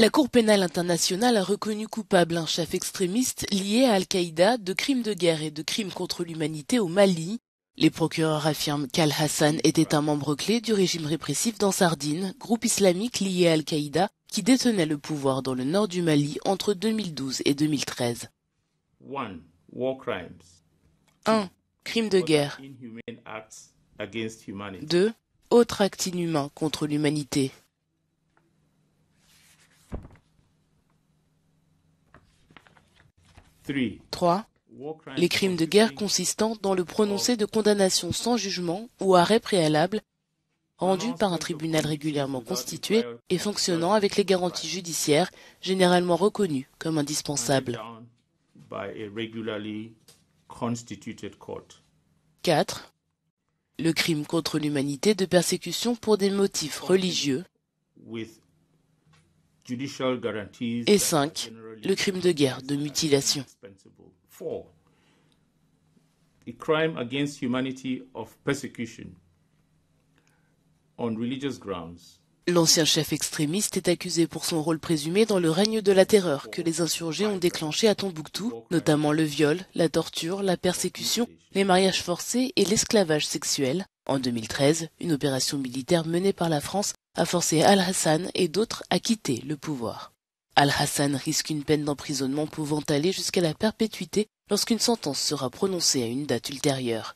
La Cour pénale internationale a reconnu coupable un chef extrémiste lié à Al-Qaïda de crimes de guerre et de crimes contre l'humanité au Mali. Les procureurs affirment qu'Al-Hassan était un membre clé du régime répressif dans groupe islamique lié à Al-Qaïda qui détenait le pouvoir dans le nord du Mali entre 2012 et 2013. 1. Crimes de guerre. 2. Autres actes inhumains contre l'humanité. 3. Les crimes de guerre consistant dans le prononcé de condamnations sans jugement ou arrêt préalable rendus par un tribunal régulièrement constitué et fonctionnant avec les garanties judiciaires généralement reconnues comme indispensables. 4. Le crime contre l'humanité de persécution pour des motifs religieux. Et 5. Le crime de guerre de mutilation crime against humanity of persecution on religious grounds. L'ancien chef extrémiste est accusé pour son rôle présumé dans le règne de la terreur que les insurgés ont déclenché à Tombouctou, notamment le viol, la torture, la persécution, les mariages forcés et l'esclavage sexuel. En 2013, une opération militaire menée par la France a forcé Al-Hassan et d'autres à quitter le pouvoir. Al-Hassan risque une peine d'emprisonnement pouvant aller jusqu'à la perpétuité lorsqu'une sentence sera prononcée à une date ultérieure.